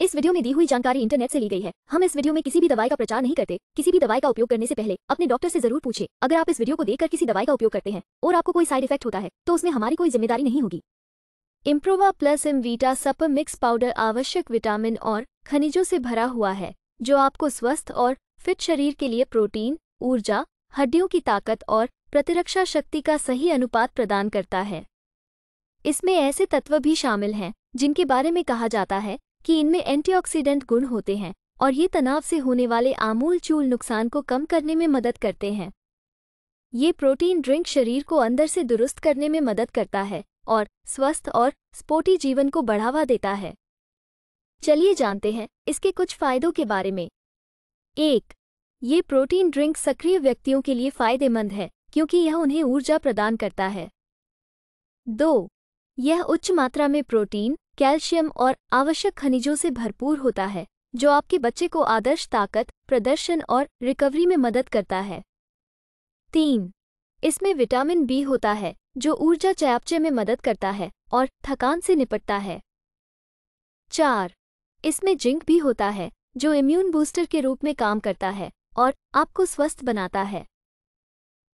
इस वीडियो में दी हुई जानकारी इंटरनेट से ली गई है हम इस वीडियो में किसी भी दवाई का प्रचार नहीं करते किसी भी दवाई का उपयोग करने से पहले अपने डॉक्टर से जरूर पूछे अगर आप इस वीडियो को देखकर किसी दवाई का उपयोग करते हैं और आपको कोई साइड इफेक्ट होता है तो उसमें हमारी कोई जिम्मेदारी नहीं होगी इम्प्रोवा प्लस इमवीटा सपर मिक्स पाउडर आवश्यक विटामिन और खनिजों से भरा हुआ है जो आपको स्वस्थ और फिट शरीर के लिए प्रोटीन ऊर्जा हड्डियों की ताकत और प्रतिरक्षा शक्ति का सही अनुपात प्रदान करता है इसमें ऐसे तत्व भी शामिल हैं जिनके बारे में कहा जाता है कि इनमें एंटीऑक्सीडेंट गुण होते हैं और ये तनाव से होने वाले आमूल चूल नुकसान को कम करने में मदद करते हैं ये प्रोटीन ड्रिंक शरीर को अंदर से दुरुस्त करने में मदद करता है और स्वस्थ और स्पोटी जीवन को बढ़ावा देता है चलिए जानते हैं इसके कुछ फायदों के बारे में एक ये प्रोटीन ड्रिंक सक्रिय व्यक्तियों के लिए फायदेमंद है क्योंकि यह उन्हें ऊर्जा प्रदान करता है दो यह उच्च मात्रा में प्रोटीन कैल्शियम और आवश्यक खनिजों से भरपूर होता है जो आपके बच्चे को आदर्श ताकत प्रदर्शन और रिकवरी में मदद करता है तीन इसमें विटामिन बी होता है जो ऊर्जा चयापचय में मदद करता है और थकान से निपटता है चार इसमें जिंक भी होता है जो इम्यून बूस्टर के रूप में काम करता है और आपको स्वस्थ बनाता है